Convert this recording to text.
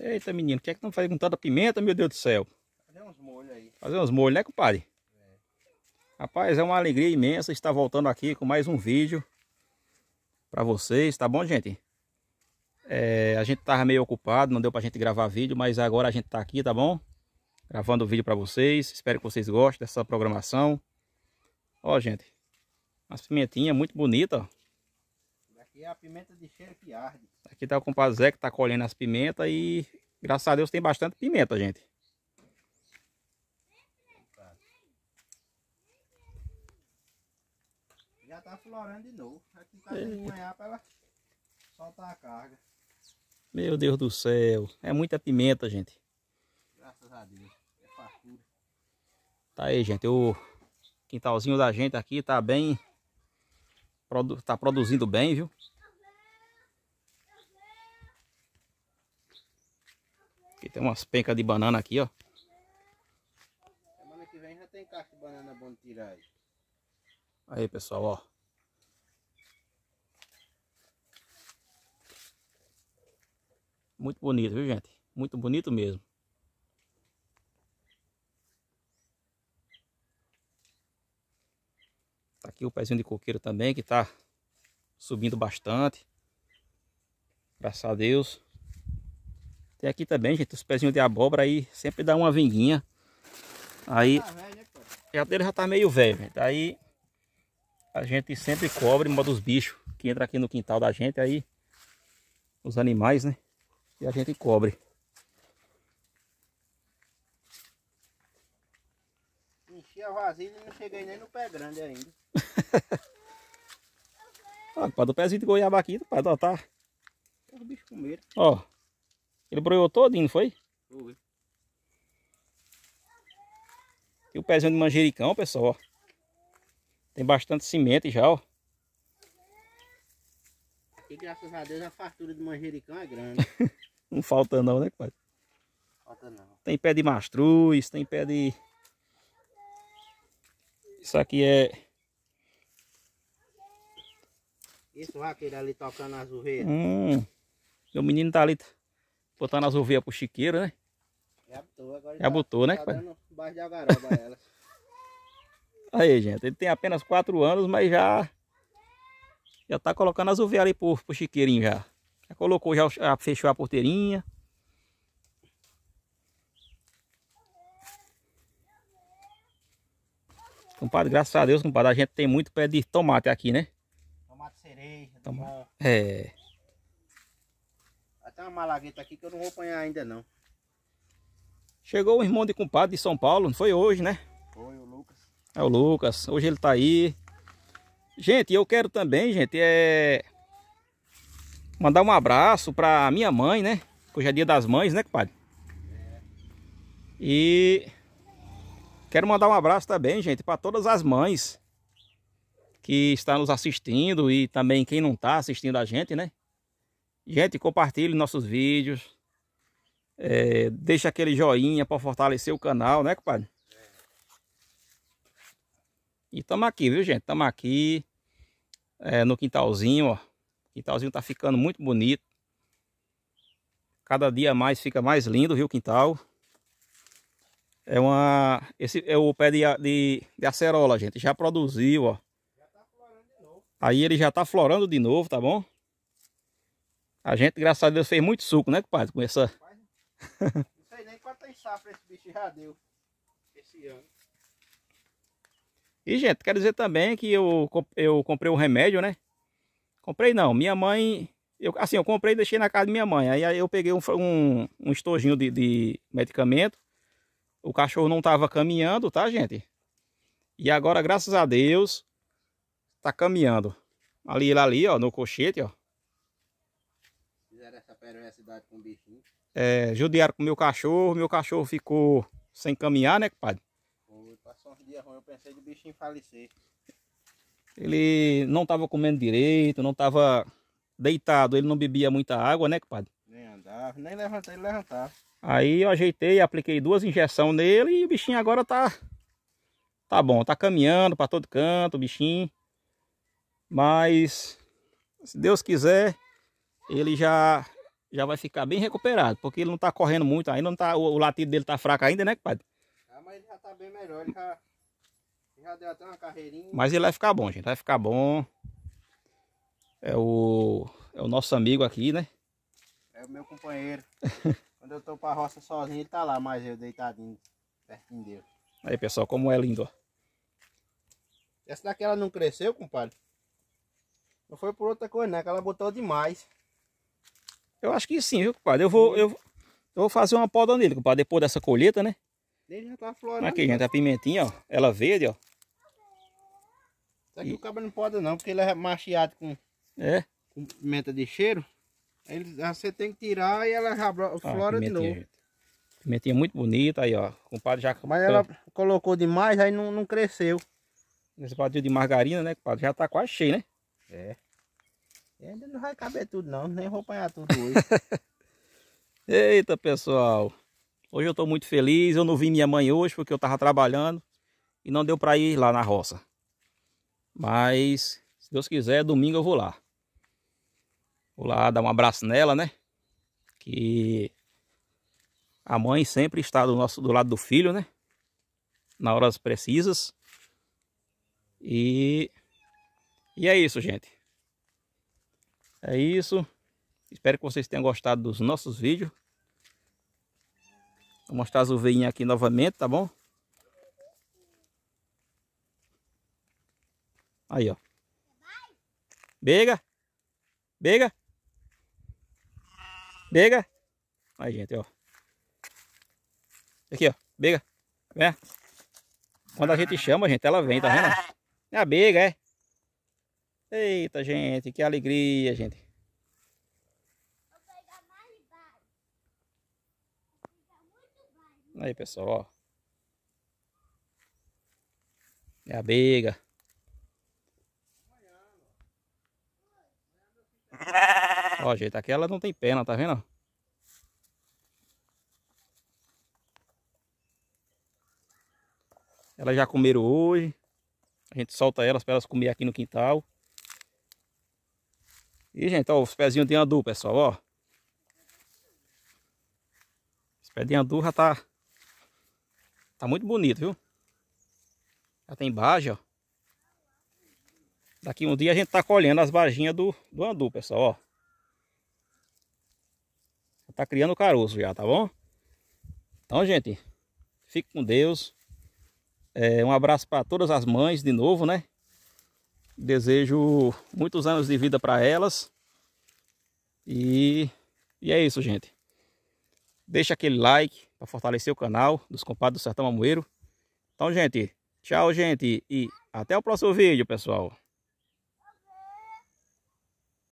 Eita, menino, o que é que não fazendo com tanta pimenta, meu Deus do céu? Fazer uns molhos aí. Fazer uns molhos, né, compadre? É. Rapaz, é uma alegria imensa estar voltando aqui com mais um vídeo para vocês, tá bom, gente? É, a gente tava meio ocupado, não deu pra gente gravar vídeo, mas agora a gente tá aqui, tá bom? Gravando o vídeo para vocês, espero que vocês gostem dessa programação. Ó, gente, as pimentinhas muito bonita, ó. E é a pimenta de cheiro que arde. Aqui tá o compadre Zé que tá colhendo as pimentas e graças a Deus tem bastante pimenta, gente. Já tá florando de novo. Aqui tá de manhã pra ela soltar a carga. Meu Deus do céu. É muita pimenta, gente. Graças a Deus. É fartura. Tá aí, gente. O quintalzinho da gente aqui tá bem Produ tá produzindo bem, viu? Aqui tem umas pencas de banana aqui, ó. Semana que vem já tem caixa de banana bom de tirar aí. Aí, pessoal, ó. Muito bonito, viu, gente? Muito bonito mesmo. aqui o pezinho de coqueiro também, que tá subindo bastante. Graças a Deus. Tem aqui também, gente, os pezinhos de abóbora aí, sempre dá uma vinguinha. Aí, tá né, a dele já tá meio velho, gente. Aí, a gente sempre cobre, modo os bichos que entra aqui no quintal da gente, aí, os animais, né? E a gente cobre. vazio e não cheguei nem no pé grande ainda. Ó, ah, pá, do pezinho de goiaba aqui, pá, ó, tá. Ó, ele broiou todinho, não foi? Foi. E o pezinho de manjericão, pessoal, ó. Tem bastante cimento já, ó. E graças a Deus a fartura de manjericão é grande. não falta não, né, pai? Falta não. Tem pé de mastruz, tem pé de isso aqui é... Isso, aquele ali tocando as ovelhas. Hum, o menino tá ali botando as ovelhas pro chiqueiro, né? Já botou, agora já, tá botou, né? Tá dando baixo de ela. Aí, gente, ele tem apenas 4 anos, mas já... Já tá colocando as ovelhas ali pro, pro chiqueirinho já. Já colocou, já fechou a porteirinha. Compadre, graças a Deus, compadre, a gente tem muito pé de tomate aqui, né? Tomate cereja, tomate. É. Até uma malagueta aqui que eu não vou apanhar ainda não. Chegou o irmão de compadre de São Paulo, não foi hoje, né? Foi, o Lucas. É o Lucas, hoje ele tá aí. Gente, eu quero também, gente, é... Mandar um abraço pra minha mãe, né? Hoje é dia das mães, né, compadre? É. E Quero mandar um abraço também, gente, para todas as mães que estão nos assistindo e também quem não está assistindo a gente, né? Gente, compartilhe nossos vídeos. É, deixa aquele joinha para fortalecer o canal, né, compadre? E estamos aqui, viu, gente? Estamos aqui é, no quintalzinho, ó. O quintalzinho tá ficando muito bonito. Cada dia mais fica mais lindo, viu, quintal? É uma. Esse é o pé de, de, de acerola, gente. Já produziu, ó. Já tá Aí ele já tá florando de novo, tá bom? A gente, graças a Deus, fez muito suco, né, compadre? Com essa. não sei nem quanto tem safra esse bicho já deu esse ano. E, gente, quero dizer também que eu, eu comprei o um remédio, né? Comprei não, minha mãe... Eu, assim, eu comprei e deixei na casa de minha mãe. Aí, aí eu peguei um, um, um estojinho de, de medicamento o cachorro não estava caminhando, tá, gente? E agora, graças a Deus, tá caminhando. Ali, ele ali, ó, no cochete, ó. Fizeram essa perversidade com o bichinho. É, judiaram com o meu cachorro, meu cachorro ficou sem caminhar, né, compadre? Passou uns dias ruim, eu pensei que o bichinho falecer. Ele não estava comendo direito, não estava deitado, ele não bebia muita água, né, compadre? Nem andava, nem levantava, ele levantava. Aí eu ajeitei, apliquei duas injeções nele e o bichinho agora tá tá bom, tá caminhando para todo canto o bichinho. Mas se Deus quiser, ele já já vai ficar bem recuperado, porque ele não tá correndo muito ainda, não tá o, o latido dele tá fraco ainda, né, pai? Ah, mas ele já tá bem melhor, ele já já deu até uma carreirinha. Mas ele vai ficar bom, gente, vai ficar bom. É o é o nosso amigo aqui, né? É o meu companheiro. Quando eu tô pra roça sozinho, ele tá lá, mas eu deitadinho, pertinho dele. Aí, pessoal, como é lindo, ó. Essa daqui ela não cresceu, compadre. Não foi por outra coisa, né? Que ela botou demais. Eu acho que sim, viu, compadre? Eu vou, eu, eu vou fazer uma poda nele, compadre, depois dessa colheita, né? Ele já tá florando. Aqui, né? gente, a pimentinha, ó. Ela verde, ó. Isso aqui e... o cabra não poda não, porque ele é machiado com, é. com pimenta de cheiro. Ele, ah, você tem que tirar e ela já flora de novo. Pimentinha muito bonita aí, ó. O padre já... Mas ela colocou demais, aí não, não cresceu. Esse padrinho de margarina, né, padre Já tá quase cheio, né? É. E ainda não vai caber tudo não, nem vou apanhar tudo hoje. Eita, pessoal. Hoje eu tô muito feliz. Eu não vi minha mãe hoje porque eu tava trabalhando. E não deu para ir lá na roça. Mas, se Deus quiser, domingo eu vou lá. Vou lá dar um abraço nela, né? Que a mãe sempre está do, nosso, do lado do filho, né? Na horas precisas. E, e é isso, gente. É isso. Espero que vocês tenham gostado dos nossos vídeos. Vou mostrar as ovelhinhas aqui novamente, tá bom? Aí, ó. Bega. Bega. Bega. Aí, gente, ó. Aqui, ó. Bega. Tá vem. Quando a gente chama, gente, ela vem, tá vendo? É a bega, é. Eita, gente, que alegria, gente. Aí, pessoal, ó. É a bega. Ó, gente, aqui ela não tem pena, tá vendo? Elas já comeram hoje. A gente solta elas para elas comer aqui no quintal. E, gente, ó, os pezinhos de andu, pessoal, ó. Os pés de andu já tá... Tá muito bonito, viu? Já tem baja, ó. Daqui um dia a gente tá colhendo as bajinhas do, do andu, pessoal, ó. Tá criando caroço já, tá bom? Então, gente, fique com Deus. É, um abraço para todas as mães de novo, né? Desejo muitos anos de vida para elas. E, e é isso, gente. Deixa aquele like para fortalecer o canal dos compadres do Sertão Mamoeiro. Então, gente, tchau, gente. E até o próximo vídeo, pessoal.